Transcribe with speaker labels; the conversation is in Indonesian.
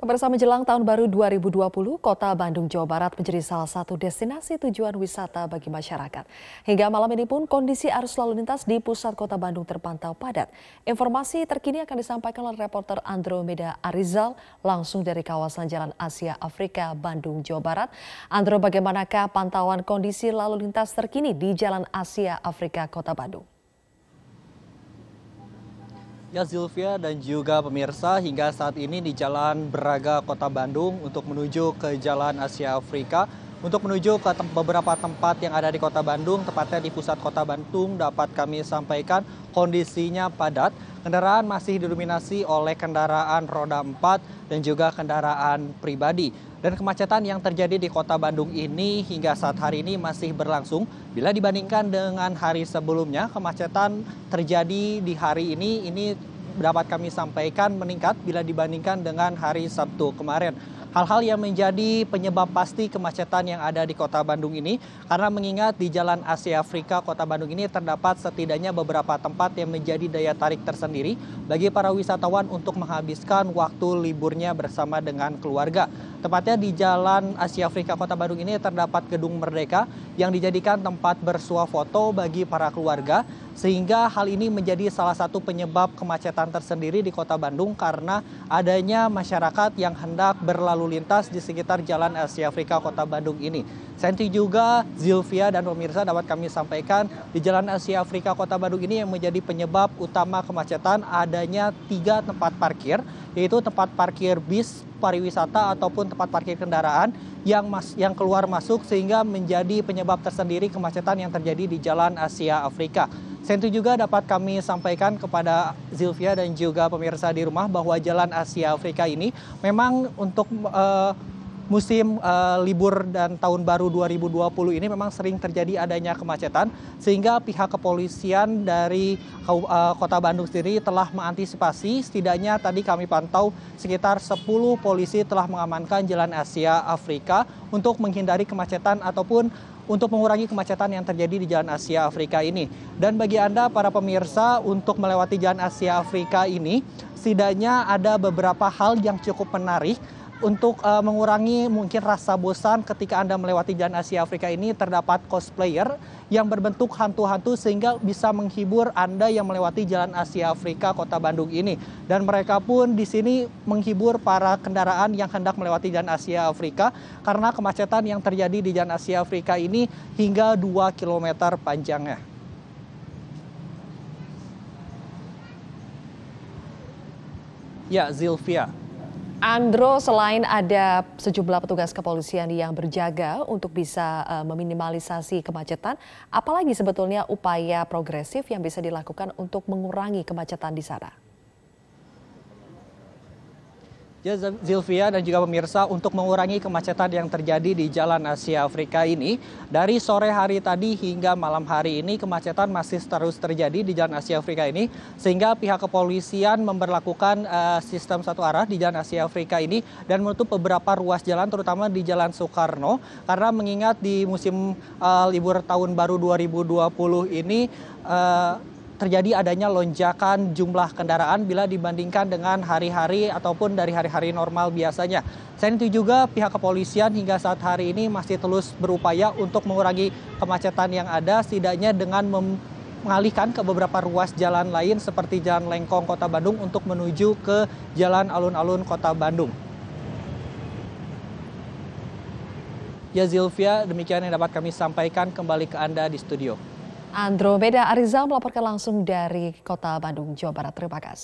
Speaker 1: Pemirsa menjelang tahun baru 2020, kota Bandung, Jawa Barat menjadi salah satu destinasi tujuan wisata bagi masyarakat. Hingga malam ini pun kondisi arus lalu lintas di pusat kota Bandung terpantau padat. Informasi terkini akan disampaikan oleh reporter Andromeda Arizal langsung dari kawasan Jalan Asia Afrika, Bandung, Jawa Barat. Andro, bagaimanakah pantauan kondisi lalu lintas terkini di Jalan Asia Afrika, kota Bandung?
Speaker 2: Ya Zilvia dan juga pemirsa hingga saat ini di Jalan Braga Kota Bandung untuk menuju ke Jalan Asia Afrika untuk menuju ke tem beberapa tempat yang ada di Kota Bandung, tepatnya di pusat Kota Bandung dapat kami sampaikan kondisinya padat. Kendaraan masih didominasi oleh kendaraan roda 4 dan juga kendaraan pribadi. Dan kemacetan yang terjadi di kota Bandung ini hingga saat hari ini masih berlangsung. Bila dibandingkan dengan hari sebelumnya, kemacetan terjadi di hari ini ini dapat kami sampaikan meningkat bila dibandingkan dengan hari Sabtu kemarin. Hal-hal yang menjadi penyebab pasti kemacetan yang ada di kota Bandung ini karena mengingat di Jalan Asia Afrika kota Bandung ini terdapat setidaknya beberapa tempat yang menjadi daya tarik tersendiri bagi para wisatawan untuk menghabiskan waktu liburnya bersama dengan keluarga. Tepatnya di Jalan Asia Afrika Kota Bandung ini terdapat Gedung Merdeka yang dijadikan tempat bersuah foto bagi para keluarga sehingga hal ini menjadi salah satu penyebab kemacetan tersendiri di Kota Bandung karena adanya masyarakat yang hendak berlalu lintas di sekitar Jalan Asia Afrika Kota Bandung ini. Senti juga Zilvia dan pemirsa dapat kami sampaikan di Jalan Asia Afrika Kota Bandung ini yang menjadi penyebab utama kemacetan adanya tiga tempat parkir yaitu tempat parkir bis pariwisata ataupun tempat parkir kendaraan yang mas yang keluar masuk sehingga menjadi penyebab tersendiri kemacetan yang terjadi di jalan Asia Afrika. Sentri juga dapat kami sampaikan kepada Zilvia dan juga pemirsa di rumah bahwa jalan Asia Afrika ini memang untuk uh, musim uh, libur dan tahun baru 2020 ini memang sering terjadi adanya kemacetan sehingga pihak kepolisian dari uh, Kota Bandung sendiri telah mengantisipasi setidaknya tadi kami pantau sekitar 10 polisi telah mengamankan jalan Asia Afrika untuk menghindari kemacetan ataupun untuk mengurangi kemacetan yang terjadi di Jalan Asia Afrika ini. Dan bagi Anda para pemirsa untuk melewati Jalan Asia Afrika ini setidaknya ada beberapa hal yang cukup menarik untuk uh, mengurangi mungkin rasa bosan ketika Anda melewati Jalan Asia Afrika ini terdapat cosplayer yang berbentuk hantu-hantu sehingga bisa menghibur Anda yang melewati Jalan Asia Afrika Kota Bandung ini dan mereka pun di sini menghibur para kendaraan yang hendak melewati Jalan Asia Afrika karena kemacetan yang terjadi di Jalan Asia Afrika ini hingga 2 km panjangnya. Ya, Zilvia.
Speaker 1: Andro, selain ada sejumlah petugas kepolisian yang berjaga untuk bisa eh, meminimalisasi kemacetan, apalagi sebetulnya upaya progresif yang bisa dilakukan untuk mengurangi kemacetan di sana?
Speaker 2: Zilvia dan juga pemirsa untuk mengurangi kemacetan yang terjadi di Jalan Asia Afrika ini dari sore hari tadi hingga malam hari ini kemacetan masih terus terjadi di Jalan Asia Afrika ini sehingga pihak kepolisian memperlakukan uh, sistem satu arah di Jalan Asia Afrika ini dan menutup beberapa ruas jalan terutama di Jalan Soekarno karena mengingat di musim uh, libur tahun baru 2020 ini eh, terjadi adanya lonjakan jumlah kendaraan bila dibandingkan dengan hari-hari ataupun dari hari-hari normal biasanya. Selain itu juga pihak kepolisian hingga saat hari ini masih terus berupaya untuk mengurangi kemacetan yang ada setidaknya dengan mengalihkan ke beberapa ruas jalan lain seperti Jalan Lengkong Kota Bandung untuk menuju ke Jalan Alun-Alun Kota Bandung. Ya Zilvia, demikian yang dapat kami sampaikan kembali ke Anda di studio.
Speaker 1: Andromeda Arizal melaporkan langsung dari kota Bandung, Jawa Barat. Terima kasih.